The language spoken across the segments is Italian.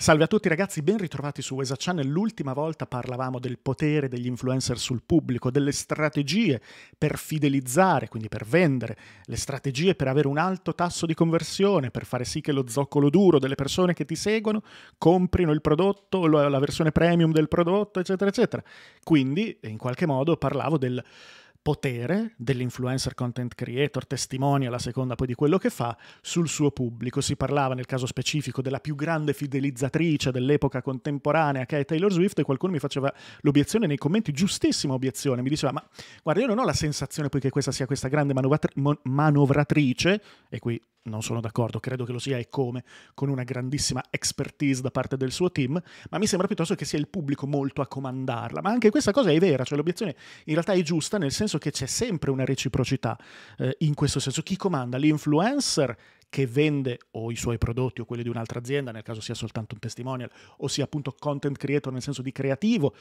Salve a tutti ragazzi, ben ritrovati su Wesa Channel. L'ultima volta parlavamo del potere degli influencer sul pubblico, delle strategie per fidelizzare, quindi per vendere, le strategie per avere un alto tasso di conversione, per fare sì che lo zoccolo duro delle persone che ti seguono comprino il prodotto, la versione premium del prodotto, eccetera, eccetera. Quindi, in qualche modo, parlavo del potere dell'influencer content creator, testimonia la seconda poi di quello che fa, sul suo pubblico. Si parlava nel caso specifico della più grande fidelizzatrice dell'epoca contemporanea che è Taylor Swift e qualcuno mi faceva l'obiezione nei commenti, giustissima obiezione, mi diceva ma guarda io non ho la sensazione poi che questa sia questa grande manovratrice e qui non sono d'accordo, credo che lo sia e come, con una grandissima expertise da parte del suo team, ma mi sembra piuttosto che sia il pubblico molto a comandarla. Ma anche questa cosa è vera, cioè l'obiezione in realtà è giusta nel senso che c'è sempre una reciprocità eh, in questo senso. Chi comanda? L'influencer che vende o i suoi prodotti o quelli di un'altra azienda, nel caso sia soltanto un testimonial, o sia appunto content creator nel senso di creativo,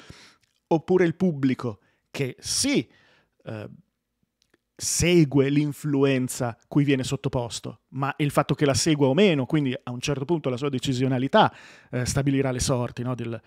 oppure il pubblico che sì... Eh, segue l'influenza cui viene sottoposto, ma il fatto che la segua o meno, quindi a un certo punto la sua decisionalità eh, stabilirà le sorti no, del,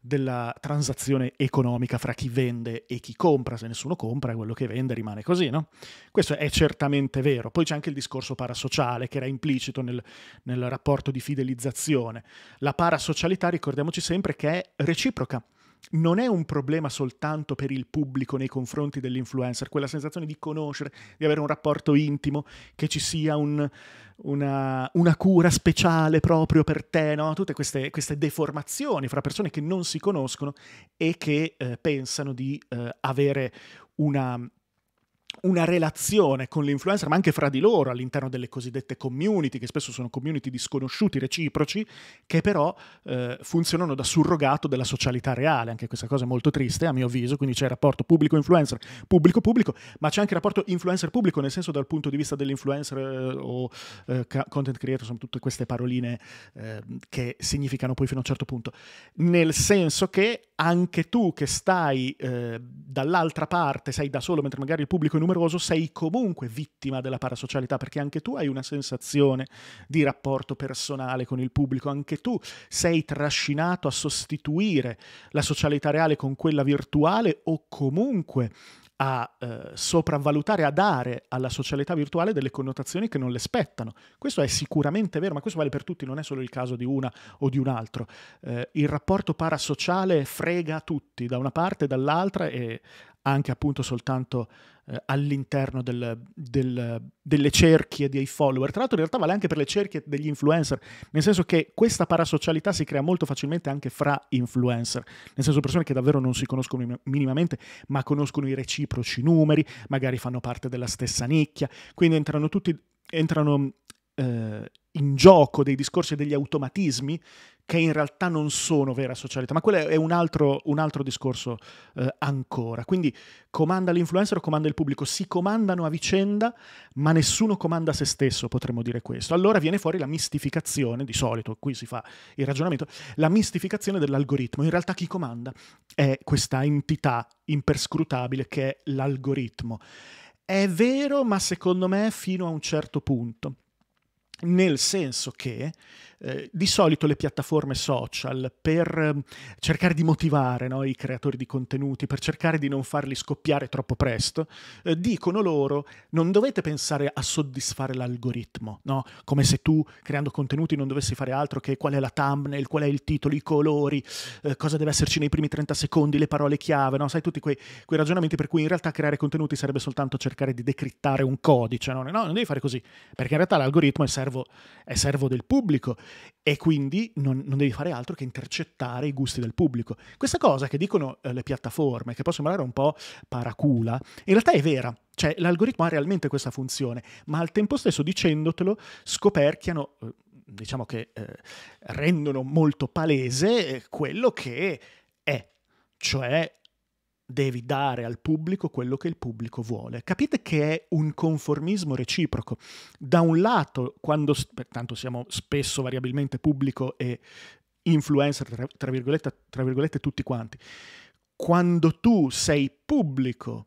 della transazione economica fra chi vende e chi compra, se nessuno compra quello che vende rimane così, no? Questo è certamente vero. Poi c'è anche il discorso parasociale che era implicito nel, nel rapporto di fidelizzazione. La parasocialità ricordiamoci sempre che è reciproca non è un problema soltanto per il pubblico nei confronti dell'influencer, quella sensazione di conoscere, di avere un rapporto intimo, che ci sia un, una, una, cura speciale proprio per te, no? tutte queste, queste, deformazioni fra persone che non si conoscono e che eh, pensano di eh, avere una, una relazione con l'influencer, ma anche fra di loro all'interno delle cosiddette community, che spesso sono community di sconosciuti reciproci, che però eh, funzionano da surrogato della socialità reale. Anche questa cosa è molto triste, a mio avviso. Quindi c'è il rapporto pubblico-influencer, pubblico-pubblico, ma c'è anche il rapporto influencer-pubblico, nel senso dal punto di vista dell'influencer eh, o eh, content creator, sono tutte queste paroline ehm, che significano poi fino a un certo punto. Nel senso che anche tu che stai eh, dall'altra parte, sei da solo, mentre magari il pubblico è numero doloroso, sei comunque vittima della parasocialità perché anche tu hai una sensazione di rapporto personale con il pubblico, anche tu sei trascinato a sostituire la socialità reale con quella virtuale o comunque a eh, sopravvalutare, a dare alla socialità virtuale delle connotazioni che non le spettano. Questo è sicuramente vero, ma questo vale per tutti, non è solo il caso di una o di un altro. Eh, il rapporto parasociale frega tutti, da una parte e dall'altra, e anche appunto soltanto eh, all'interno del, del, delle cerchie dei follower. Tra l'altro in realtà vale anche per le cerchie degli influencer, nel senso che questa parasocialità si crea molto facilmente anche fra influencer, nel senso persone che davvero non si conoscono minimamente, ma conoscono i reciproci numeri, magari fanno parte della stessa nicchia, quindi entrano tutti, entrano eh, in gioco dei discorsi e degli automatismi che in realtà non sono vera socialità, ma quello è un altro, un altro discorso eh, ancora. Quindi comanda l'influencer o comanda il pubblico, si comandano a vicenda, ma nessuno comanda se stesso, potremmo dire questo. Allora viene fuori la mistificazione, di solito qui si fa il ragionamento, la mistificazione dell'algoritmo. In realtà chi comanda è questa entità imperscrutabile che è l'algoritmo. È vero, ma secondo me fino a un certo punto nel senso che eh, di solito le piattaforme social per ehm, cercare di motivare no, i creatori di contenuti, per cercare di non farli scoppiare troppo presto, eh, dicono loro non dovete pensare a soddisfare l'algoritmo, no? come se tu creando contenuti non dovessi fare altro che qual è la thumbnail, qual è il titolo, i colori, eh, cosa deve esserci nei primi 30 secondi, le parole chiave, no? sai tutti quei, quei, ragionamenti per cui in realtà creare contenuti sarebbe soltanto cercare di decrittare un codice, no? no non devi fare così, perché in realtà l'algoritmo è servo, è servo del pubblico, e quindi non, non, devi fare altro che intercettare i gusti del pubblico. Questa cosa che dicono eh, le piattaforme, che può sembrare un po' paracula, in realtà è vera. Cioè, l'algoritmo ha realmente questa funzione, ma al tempo stesso dicendotelo scoperchiano, eh, diciamo che eh, rendono molto palese eh, quello che è, cioè devi dare al pubblico quello che il pubblico vuole. Capite che è un conformismo reciproco. Da un lato, quando, pertanto siamo spesso variabilmente pubblico e influencer, tra, tra, virgolette, tra virgolette tutti quanti, quando tu sei pubblico,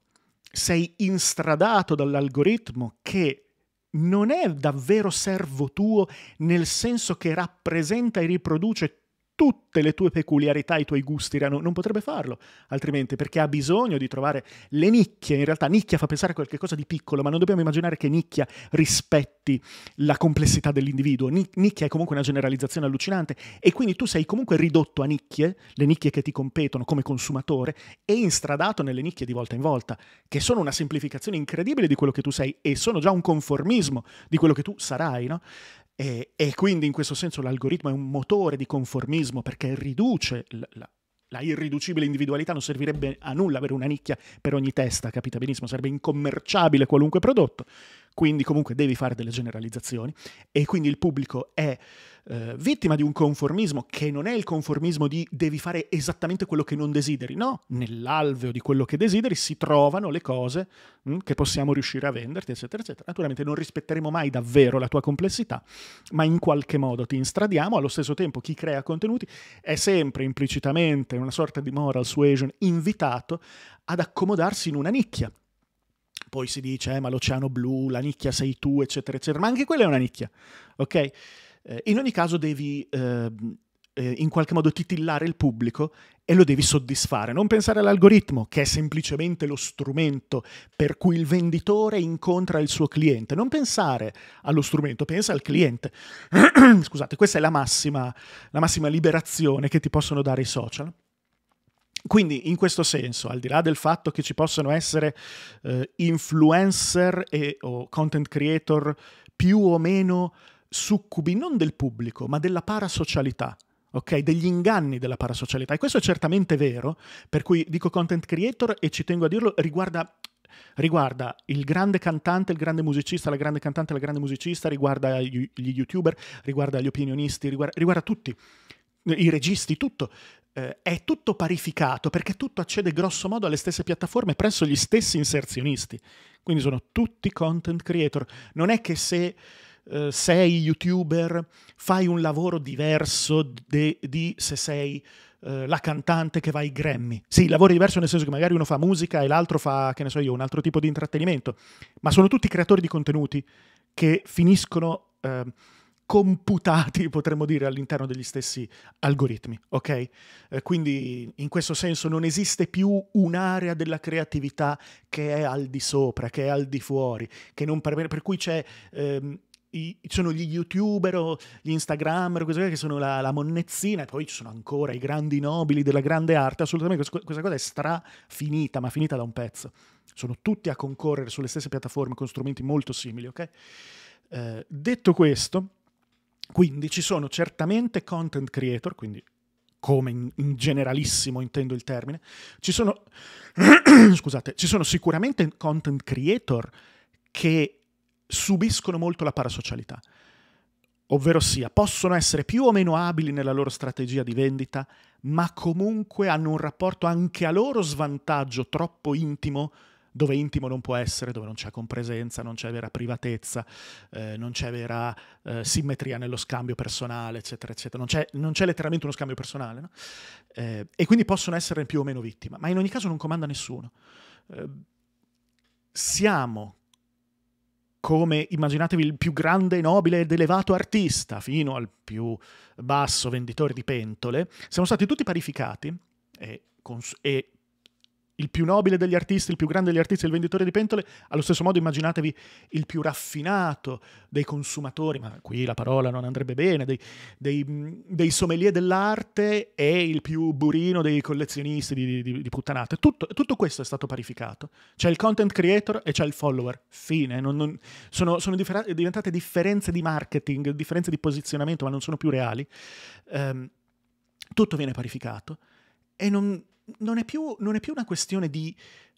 sei instradato dall'algoritmo che non è davvero servo tuo nel senso che rappresenta e riproduce tutte le tue peculiarità, i tuoi gusti, non potrebbe farlo altrimenti perché ha bisogno di trovare le nicchie, in realtà nicchia fa pensare a qualcosa di piccolo, ma non dobbiamo immaginare che nicchia rispetti la complessità dell'individuo, nicchia è comunque una generalizzazione allucinante e quindi tu sei comunque ridotto a nicchie, le nicchie che ti competono come consumatore e instradato nelle nicchie di volta in volta, che sono una semplificazione incredibile di quello che tu sei e sono già un conformismo di quello che tu sarai, no? E, e, quindi in questo senso l'algoritmo è un motore di conformismo perché riduce la, la, la, irriducibile individualità, non servirebbe a nulla avere una nicchia per ogni testa, capita benissimo, sarebbe incommerciabile qualunque prodotto quindi comunque devi fare delle generalizzazioni e quindi il pubblico è eh, vittima di un conformismo che non è il conformismo di devi fare esattamente quello che non desideri, no, nell'alveo di quello che desideri si trovano le cose mh, mm, che possiamo riuscire a venderti, eccetera, eccetera. Naturalmente non rispetteremo mai davvero la tua complessità, ma in qualche modo ti instradiamo, allo stesso tempo chi crea contenuti è sempre implicitamente in una sorta di moral suasion invitato ad accomodarsi in una nicchia poi si dice, eh, ma l'oceano blu, la nicchia sei tu, eccetera, eccetera. Ma anche quella è una nicchia, ok? Eh, in ogni caso devi ehm, eh, in qualche modo titillare il pubblico e lo devi soddisfare. Non pensare all'algoritmo, che è semplicemente lo strumento per cui il venditore incontra il suo cliente. Non pensare allo strumento, pensa al cliente. Scusate, questa è la massima, la massima liberazione che ti possono dare i social. Quindi in questo senso, al di là del fatto che ci possano essere eh, influencer e, o content creator più o meno succubi non del pubblico, ma della parasocialità, ok? Degli inganni della parasocialità. E questo è certamente vero, per cui dico content creator e ci tengo a dirlo, riguarda riguarda il grande cantante, il grande musicista, la grande cantante, la grande musicista, riguarda gli youtuber, riguarda gli opinionisti, riguarda, riguarda tutti, i registi, tutto eh, è tutto parificato perché tutto accede grossomodo alle stesse piattaforme presso gli stessi inserzionisti. Quindi sono tutti content creator. Non è che se eh, sei youtuber fai un lavoro diverso di se sei eh, la cantante che va ai Grammy. Sì, lavori diversi nel senso che magari uno fa musica e l'altro fa, che ne so io, un altro tipo di intrattenimento, ma sono tutti creatori di contenuti che finiscono ehm, computati, potremmo dire, all'interno degli stessi algoritmi, ok? Eh, quindi in questo senso non esiste più un'area della creatività che è al di sopra, che è al di fuori, per, per, cui c'è... Ehm, i, sono gli youtuber o gli instagrammer così via, che sono la, la, monnezzina e poi ci sono ancora i grandi nobili della grande arte assolutamente questa cosa è strafinita ma finita da un pezzo sono tutti a concorrere sulle stesse piattaforme con strumenti molto simili ok eh, detto questo quindi ci sono certamente content creator, quindi come in, in generalissimo intendo il termine, ci sono, scusate, ci sono sicuramente content creator che subiscono molto la parasocialità, ovvero sia, possono essere più o meno abili nella loro strategia di vendita, ma comunque hanno un rapporto anche a loro svantaggio troppo intimo dove intimo non può essere, dove non c'è compresenza, non c'è vera privatezza, eh, non c'è vera eh, simmetria nello scambio personale, eccetera, eccetera. Non c'è, non c'è letteralmente uno scambio personale. No? Eh, e quindi possono essere più o meno vittima, ma in ogni caso non comanda nessuno. Eh, siamo come immaginatevi il più grande, nobile ed elevato artista, fino al più basso venditore di pentole, siamo stati tutti parificati e, e il più nobile degli artisti, il più grande degli artisti, il venditore di pentole, allo stesso modo immaginatevi il più raffinato dei consumatori, ma qui la parola non andrebbe bene, dei, dei, dei sommelier dell'arte e il più burino dei collezionisti di, di, di puttanate. Tutto, tutto, questo è stato parificato. C'è il content creator e c'è il follower. Fine. Non, non, sono, sono differ diventate differenze di marketing, differenze di posizionamento, ma non sono più reali. Um, tutto viene parificato. E non, non è, più, non è più, una questione di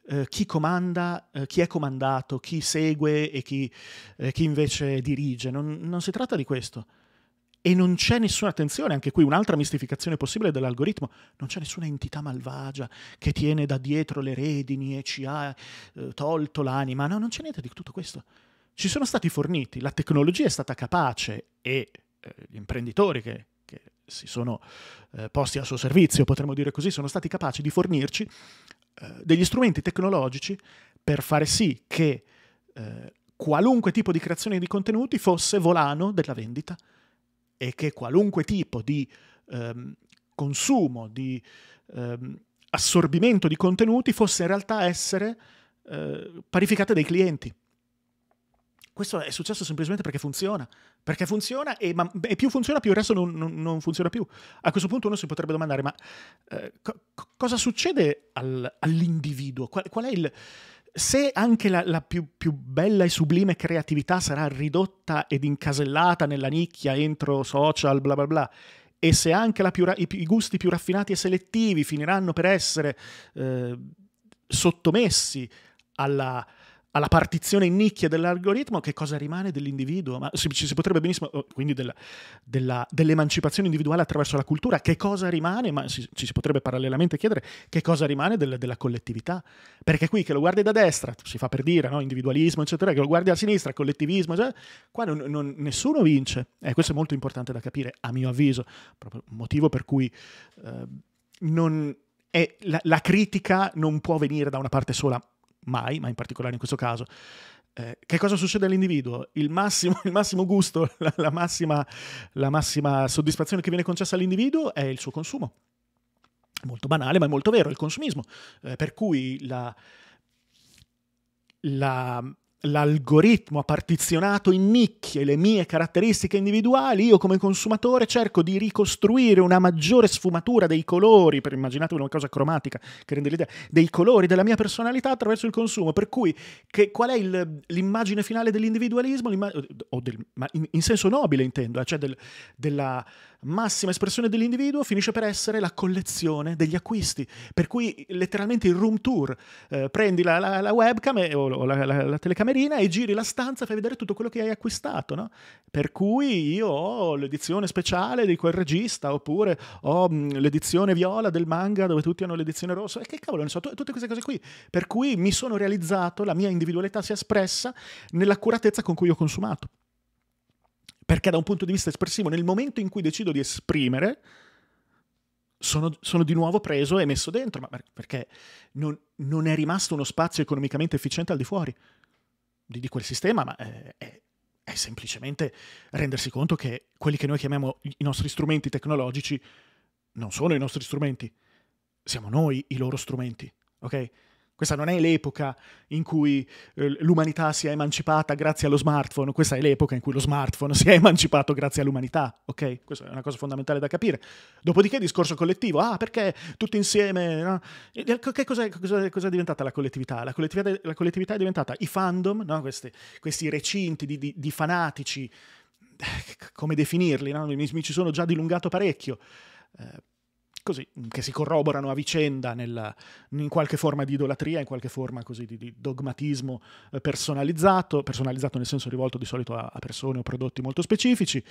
eh, chi comanda, eh, chi è comandato, chi segue e chi, eh, chi invece dirige. Non, non, si tratta di questo. E non c'è nessuna attenzione, anche qui un'altra mistificazione possibile dell'algoritmo, non c'è nessuna entità malvagia che tiene da dietro le redini e ci ha eh, tolto l'anima. No, non c'è niente di tutto questo. Ci sono stati forniti, la tecnologia è stata capace e eh, gli imprenditori che si sono eh, posti al suo servizio, potremmo dire così, sono stati capaci di fornirci eh, degli strumenti tecnologici per fare sì che eh, qualunque tipo di creazione di contenuti fosse volano della vendita e che qualunque tipo di ehm, consumo, di ehm, assorbimento di contenuti fosse in realtà essere eh, parificate dai clienti. Questo è successo semplicemente perché funziona. Perché funziona e, ma, e più funziona, più il resto non, non, non, funziona più. A questo punto uno si potrebbe domandare, ma eh, co- cosa succede al, all'individuo? Qual, qual, è il... Se anche la, la più, più, bella e sublime creatività sarà ridotta ed incasellata nella nicchia entro social, bla bla bla, e se anche ra- i, i, gusti più raffinati e selettivi finiranno per essere eh, sottomessi alla alla partizione in nicchie dell'algoritmo, che cosa rimane dell'individuo? Ma si, si potrebbe benissimo, oh, quindi della, della, dell'emancipazione individuale attraverso la cultura, che cosa rimane? Ma si, ci si potrebbe parallelamente chiedere che cosa rimane del, della collettività. Perché qui che lo guardi da destra, si fa per dire, no? individualismo, eccetera, che lo guardi da sinistra, collettivismo, eccetera, cioè, qua non, non, nessuno vince. E eh, questo è molto importante da capire, a mio avviso, proprio motivo per cui eh, non, è, la, la critica non può venire da una parte sola, mai, ma in particolare in questo caso, eh, che cosa succede all'individuo? Il massimo, il massimo gusto, la, la, massima, la massima soddisfazione che viene concessa all'individuo è il suo consumo. Molto banale, ma è molto vero, il consumismo. Eh, per cui la, la l'algoritmo ha partizionato in nicchie le mie caratteristiche individuali, io come consumatore cerco di ricostruire una maggiore sfumatura dei colori, per immaginate una cosa cromatica che rende l'idea, dei colori della mia personalità attraverso il consumo, per cui che, qual è il, l'immagine finale dell'individualismo? L'immag- del, ma in, in, senso nobile intendo, eh, cioè del, della massima espressione dell'individuo finisce per essere la collezione degli acquisti, per cui letteralmente il room tour, eh, prendi la, la, la, webcam o la, la, telecamerina e giri la stanza e fai vedere tutto quello che hai acquistato, no? per cui io ho l'edizione speciale di quel regista oppure ho mm, l'edizione viola del manga dove tutti hanno l'edizione rossa, e che cavolo, non so, tutte queste cose qui, per cui mi sono realizzato, la mia individualità si è espressa nell'accuratezza con cui ho consumato. Perché da un punto di vista espressivo, nel momento in cui decido di esprimere, sono, sono di nuovo preso e messo dentro, ma perché non, non, è rimasto uno spazio economicamente efficiente al di fuori di, di quel sistema, ma è, eh, è, è semplicemente rendersi conto che quelli che noi chiamiamo i nostri strumenti tecnologici non sono i nostri strumenti, siamo noi i loro strumenti, ok? Questa non è l'epoca in cui eh, l'umanità si è emancipata grazie allo smartphone, questa è l'epoca in cui lo smartphone si è emancipato grazie all'umanità, ok? Questa è una cosa fondamentale da capire. Dopodiché discorso collettivo, ah perché tutti insieme, no? Che cos'è, è diventata la collettività? La collettività, la collettività è diventata i fandom, no? questi, questi, recinti di, di, di, fanatici, eh, come definirli? No? Mi, mi ci sono già dilungato parecchio. Eh, così, mm, che si corroborano a vicenda nella, in qualche forma di idolatria, in qualche forma così di, di dogmatismo eh, personalizzato, personalizzato nel senso rivolto di solito a, a persone o prodotti molto specifici,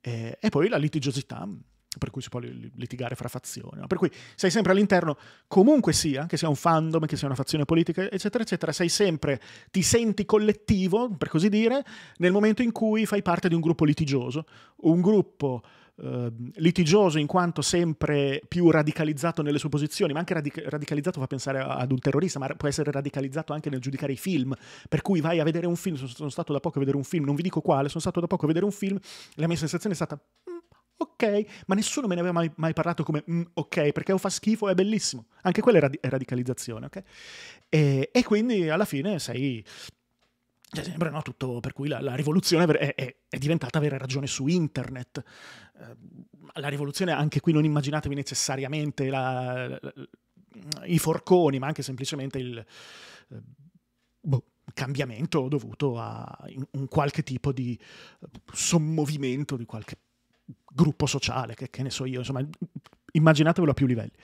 eh, e poi la litigiosità, mm, per cui si può litigare fra fazioni. No? Per cui sei sempre all'interno, comunque sia, che sia un fandom, che sia una fazione politica, eccetera, eccetera, sei sempre, ti senti collettivo, per così dire, nel momento in cui fai parte di un gruppo litigioso, un gruppo eh, litigioso in quanto sempre più radicalizzato nelle sue posizioni, ma anche radic- radicalizzato fa pensare ad un terrorista, ma può essere radicalizzato anche nel giudicare i film, per cui vai a vedere un film, sono, stato da poco a vedere un film, non vi dico quale, sono stato da poco a vedere un film, la mia sensazione è stata mm, ok, ma nessuno me ne aveva mai, mai parlato come mm, ok, perché fa schifo, è bellissimo. Anche quella è, rad- è radicalizzazione, ok? E, e quindi alla fine sei cioè, sembra no, tutto per cui la, la rivoluzione è, è, è, diventata avere ragione su internet. Eh, la rivoluzione, anche qui non immaginatevi necessariamente la, la, i forconi, ma anche semplicemente il eh, boh, cambiamento dovuto a un qualche tipo di eh, sommovimento di qualche gruppo sociale, che, che ne so io, insomma, immaginatevelo a più livelli.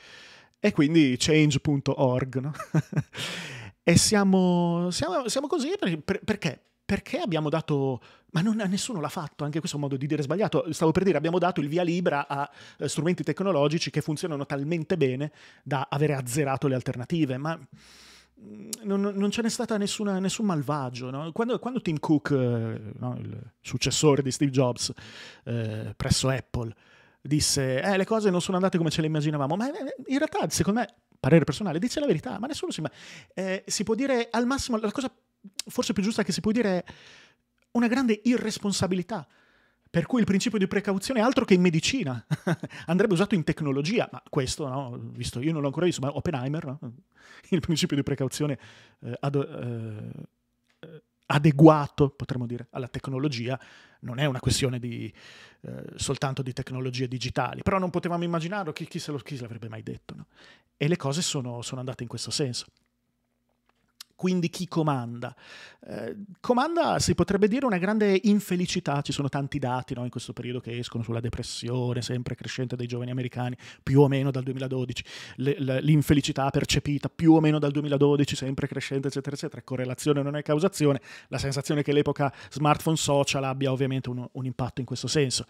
E quindi change.org, no? E siamo, siamo, siamo così per, per, perché? Perché abbiamo dato ma non, nessuno l'ha fatto, anche questo è un modo di dire sbagliato. Stavo per dire, abbiamo dato il via libera a eh, strumenti tecnologici che funzionano talmente bene da avere azzerato le alternative, ma mm, non, non ce n'è stato nessun malvagio. No? Quando, quando, Tim Cook, eh, no, il successore di Steve Jobs eh, presso Apple, disse eh, le cose non sono andate come ce le immaginavamo, ma eh, in realtà secondo me parere personale, dice la verità, ma nessuno si... Ma, eh, si può dire al massimo, la cosa forse più giusta che si può dire è una grande irresponsabilità. Per cui il principio di precauzione è altro che in medicina, andrebbe usato in tecnologia, ma questo, no? visto io non l'ho ancora visto, ma Oppenheimer, no? il principio di precauzione eh, ad, eh, eh, adeguato, potremmo dire, alla tecnologia, non è una questione di, eh, soltanto di tecnologie digitali, però non potevamo immaginarlo, chi, chi, se, lo, chi se l'avrebbe mai detto? No? E le cose sono, sono andate in questo senso quindi chi comanda? Eh, comanda, si potrebbe dire, una grande infelicità, ci sono tanti dati no, in questo periodo che escono sulla depressione sempre crescente dei giovani americani, più o meno dal 2012, l'infelicità percepita più o meno dal 2012, sempre crescente, eccetera, eccetera, correlazione non è causazione, la sensazione che l'epoca smartphone social abbia ovviamente un, un impatto in questo senso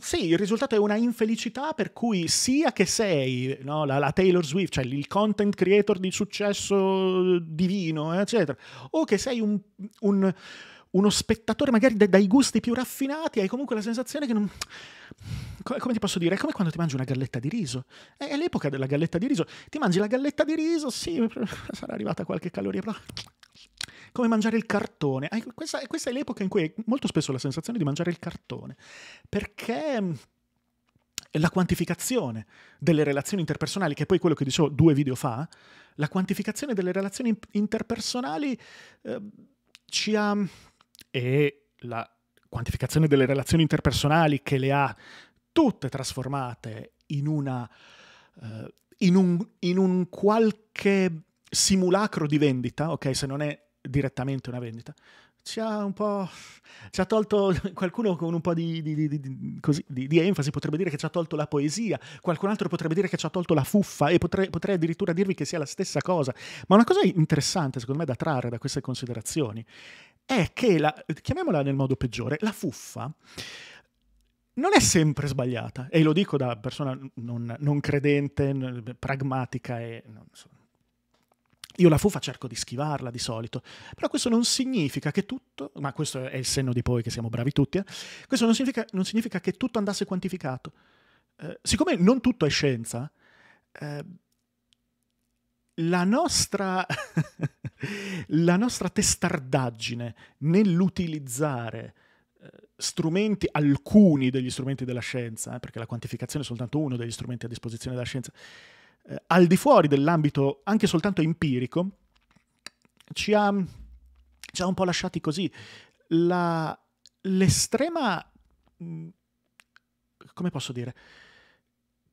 sì, il risultato è una infelicità per cui sia che sei no, la, la, Taylor Swift, cioè il content creator di successo divino, eccetera, o che sei un, un, uno spettatore magari de, dai gusti più raffinati, hai comunque la sensazione che non... Come, ti posso dire? È come quando ti mangi una galletta di riso. È, è l'epoca della galletta di riso. Ti mangi la galletta di riso, sì, sarà arrivata qualche caloria, però come mangiare il cartone. Questa, questa è l'epoca in cui è molto spesso la sensazione di mangiare il cartone, perché mm, la quantificazione delle relazioni interpersonali, che è poi quello che dicevo due video fa, la quantificazione delle relazioni interpersonali eh, ci ha... e la quantificazione delle relazioni interpersonali che le ha tutte trasformate in una... Eh, in, un, in un qualche simulacro di vendita, ok? Se non è direttamente una vendita, ci ha un po'. ci ha tolto. qualcuno con un po' di, di, di, così, di, enfasi potrebbe dire che ci ha tolto la poesia, qualcun altro potrebbe dire che ci ha tolto la fuffa e potrei, potrei addirittura dirvi che sia la stessa cosa. Ma una cosa interessante, secondo me, da trarre da queste considerazioni è che, la, chiamiamola nel modo peggiore, la fuffa non è sempre sbagliata, e lo dico da persona non, non credente, pragmatica e non so, io la fufa cerco di schivarla di solito, però questo non significa che tutto, ma questo è il senno di poi che siamo bravi tutti, eh? questo non significa, non significa, che tutto andasse quantificato. Eh, siccome non tutto è scienza, eh, la, nostra la nostra testardaggine nell'utilizzare eh, strumenti, alcuni degli strumenti della scienza, eh, perché la quantificazione è soltanto uno degli strumenti a disposizione della scienza, eh, al di fuori dell'ambito anche soltanto empirico, ci ha, ci ha un po' lasciati così. La, l'estrema... Mm, come posso dire?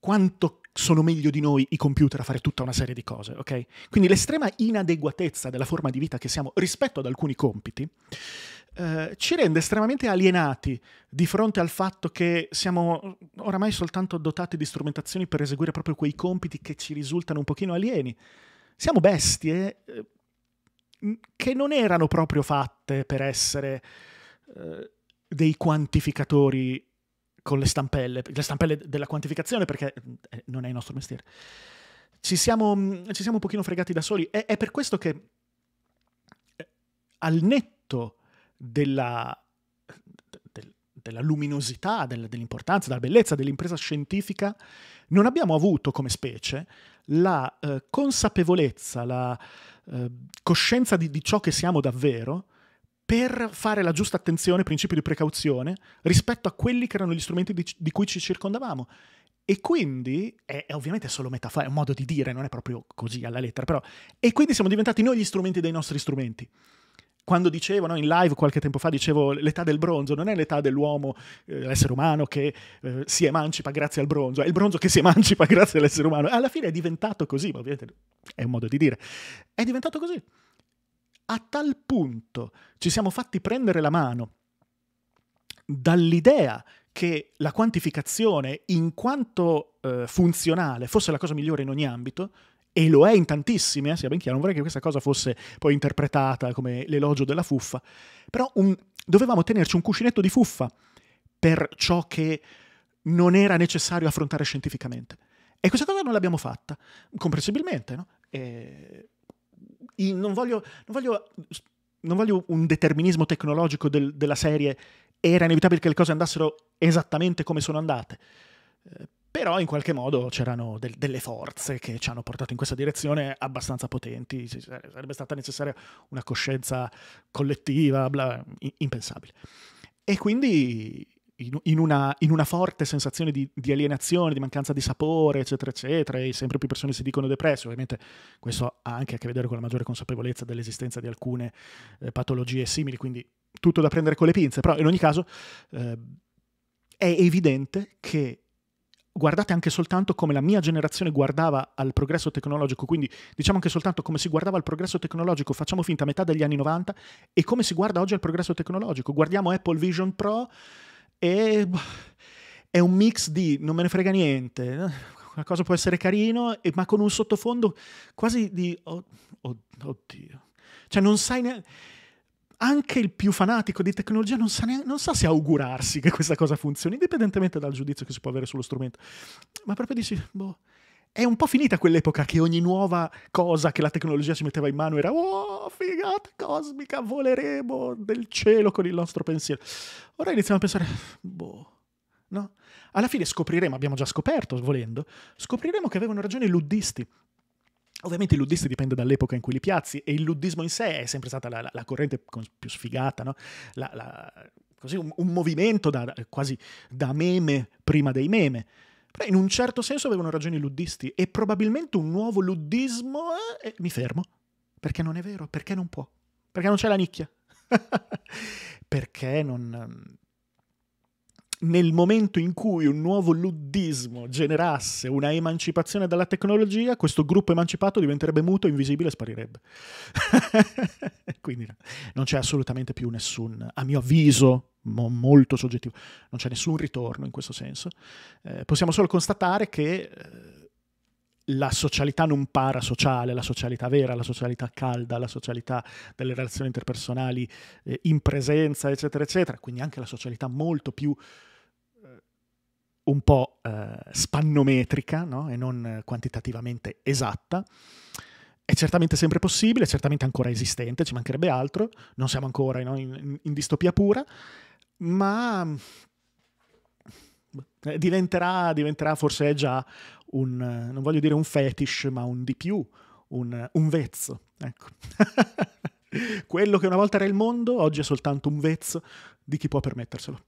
quanto sono meglio di noi i computer a fare tutta una serie di cose, ok? Quindi l'estrema inadeguatezza della forma di vita che siamo rispetto ad alcuni compiti eh, ci rende estremamente alienati di fronte al fatto che siamo oramai soltanto dotati di strumentazioni per eseguire proprio quei compiti che ci risultano un pochino alieni. Siamo bestie eh, mm, che non erano proprio fatte per essere eh, dei quantificatori con le stampelle, le stampelle della quantificazione perché eh, non è il nostro mestiere. Ci siamo, mm, ci siamo un pochino fregati da soli. È, è per questo che eh, al netto della, del, della luminosità, del, dell'importanza, della bellezza dell'impresa scientifica, non abbiamo avuto come specie la eh, consapevolezza, la eh, coscienza di, di ciò che siamo davvero, per fare la giusta attenzione, principio di precauzione, rispetto a quelli che erano gli strumenti di, di cui ci circondavamo. E quindi, è, è ovviamente solo metafora, è un modo di dire, non è proprio così alla lettera, però. E quindi siamo diventati noi gli strumenti dei nostri strumenti quando dicevo no, in live qualche tempo fa, dicevo l'età del bronzo non è l'età dell'uomo, eh, l'essere umano che eh, si emancipa grazie al bronzo, è il bronzo che si emancipa grazie all'essere umano. Alla fine è diventato così, ma ovviamente è un modo di dire, è diventato così a tal punto ci siamo fatti prendere la mano dall'idea che la quantificazione in quanto eh, funzionale fosse la cosa migliore in ogni ambito, e lo è in tantissime, eh, sia ben chiaro, non vorrei che questa cosa fosse poi interpretata come l'elogio della fuffa, però un, dovevamo tenerci un cuscinetto di fuffa per ciò che non era necessario affrontare scientificamente. E questa cosa non l'abbiamo fatta, comprensibilmente, no? E non voglio, non voglio, non voglio un determinismo tecnologico del, della serie, era inevitabile che le cose andassero esattamente come sono andate. Eh, però in qualche modo c'erano del, delle forze che ci hanno portato in questa direzione abbastanza potenti, sarebbe stata necessaria una coscienza collettiva, bla, impensabile. E quindi in una, in, una, forte sensazione di, di, alienazione, di mancanza di sapore, eccetera, eccetera, e sempre più persone si dicono depresse. Ovviamente questo ha anche a che vedere con la maggiore consapevolezza dell'esistenza di alcune eh, patologie simili, quindi tutto da prendere con le pinze, però in ogni caso eh, è evidente che guardate anche soltanto come la mia generazione guardava al progresso tecnologico, quindi diciamo anche soltanto come si guardava al progresso tecnologico, facciamo finta a metà degli anni 90, e come si guarda oggi al progresso tecnologico. Guardiamo Apple Vision Pro e boh, è un mix di non me ne frega niente, qualcosa eh, può essere carino, e, ma con un sottofondo quasi di... Oh, oh, oddio. Cioè non sai neanche anche il più fanatico di tecnologia non sa, neanche, non sa, se augurarsi che questa cosa funzioni, indipendentemente dal giudizio che si può avere sullo strumento. Ma proprio dici, boh, è un po' finita quell'epoca che ogni nuova cosa che la tecnologia ci metteva in mano era oh, figata cosmica, voleremo del cielo con il nostro pensiero. Ora iniziamo a pensare, boh, no? Alla fine scopriremo, abbiamo già scoperto, volendo, scopriremo che avevano ragione i luddisti. Ovviamente il luddismo dipende dall'epoca in cui li piazzi e il luddismo in sé è sempre stata la, la, la corrente più sfigata, no? la, così un, un movimento da, quasi da meme prima dei meme. Però in un certo senso avevano ragione i luddisti e probabilmente un nuovo luddismo... Eh, eh mi fermo. Perché non è vero, perché non può. Perché non c'è la nicchia. perché non... Ehm, nel momento in cui un nuovo luddismo generasse una emancipazione dalla tecnologia, questo gruppo emancipato diventerebbe muto, invisibile e sparirebbe. Quindi non c'è assolutamente più nessun, a mio avviso, mo- molto soggettivo, non c'è nessun ritorno in questo senso. Eh, possiamo solo constatare che eh, la socialità non parasociale, la socialità vera, la socialità calda, la socialità delle relazioni interpersonali eh, in presenza, eccetera, eccetera, quindi anche la socialità molto più eh, un po' eh, spannometrica no? e non quantitativamente esatta, è certamente sempre possibile, è certamente ancora esistente, ci mancherebbe altro, non siamo ancora no, in, in, distopia pura, ma mm, eh, diventerà, diventerà forse già un, eh, non voglio dire un fetish, ma un di più, un, eh, un vezzo. Ecco. Quello che una volta era il mondo, oggi è soltanto un vezzo di chi può permetterselo.